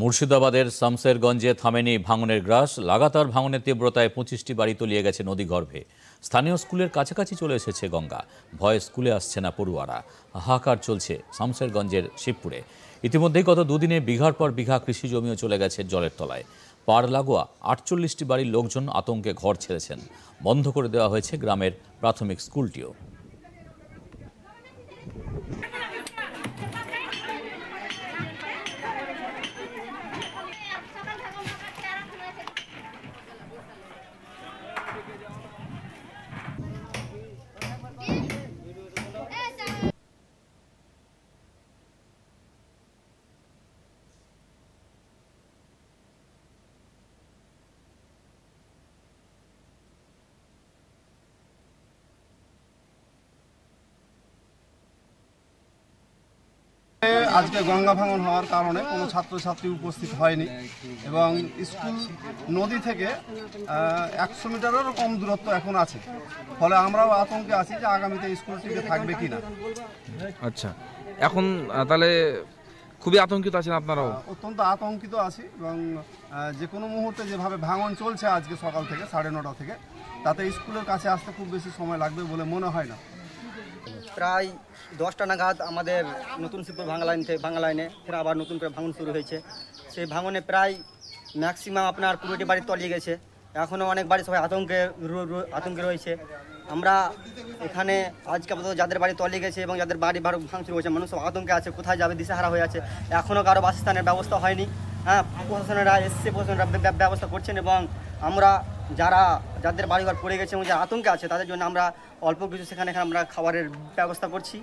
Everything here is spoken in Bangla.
মুর্শিদাবাদের শামসেরগঞ্জে থামেনি ভাঙনের গ্রাস লাগাতার ভাঙনের তীব্রতায় পঁচিশটি বাড়ি তলিয়ে গেছে নদী গর্ভে স্থানীয় স্কুলের কাছাকাছি চলে এসেছে গঙ্গা ভয়ে স্কুলে আসছে না পড়ুয়ারা হাহাকার চলছে শামসেরগঞ্জের শিবপুরে ইতিমধ্যেই গত দুদিনে বিঘার পর বিঘা কৃষি জমিও চলে গেছে জলের তলায় পাড় লাগোয়া আটচল্লিশটি বাড়ির লোকজন আতঙ্কে ঘর ছেড়েছেন বন্ধ করে দেওয়া হয়েছে গ্রামের প্রাথমিক স্কুলটিও আজকে গঙ্গা ভাঙন হওয়ার কারণে কোনো ছাত্রছাত্রী উপস্থিত হয়নি এবং স্কুল নদী থেকে একশো মিটারেরও কম দূরত্ব এখন আছে ফলে আমরাও আতঙ্কে আছি যে আগামীতে স্কুলটিকে টিকে থাকবে কি না আচ্ছা এখন তাহলে খুবই আতঙ্কিত আছেন আপনারাও অত্যন্ত আতঙ্কিত আছি এবং যে কোনো মুহূর্তে যেভাবে ভাঙন চলছে আজকে সকাল থেকে সাড়ে নটা থেকে তাতে স্কুলের কাছে আসতে খুব বেশি সময় লাগবে বলে মনে হয় না প্রায় দশটা নাগাদ আমাদের নতুন শিবপুর ভাঙা লাইন থেকে ভাঙা লাইনে ফের আবার নতুন করে ভাঙন শুরু হয়েছে সেই ভাঙনে প্রায় ম্যাক্সিমাম আপনার কুড়িটি বাড়ি তলিয়ে গেছে এখনও অনেক বাড়ি সবাই আতঙ্কে আতঙ্কে রয়েছে আমরা এখানে আজকে আপাতত যাদের বাড়ি তলিয়ে গেছে এবং যাদের বাড়ি ভাড়া ভাঙচুর হয়েছে মানুষ সব আতঙ্কে আছে কোথায় যাবে দিশাহারা হয়ে আছে এখনও কারো বাসস্থানের ব্যবস্থা হয়নি হ্যাঁ প্রশাসনেরা এসছে প্রশাসনের ব্যবস্থা করছেন এবং আমরা যারা যাদের বাড়িঘর পড়ে গেছে এবং যারা আতঙ্কে আছে তাদের জন্য আমরা অল্প কিছু সেখানে আমরা খাবারের ব্যবস্থা করছি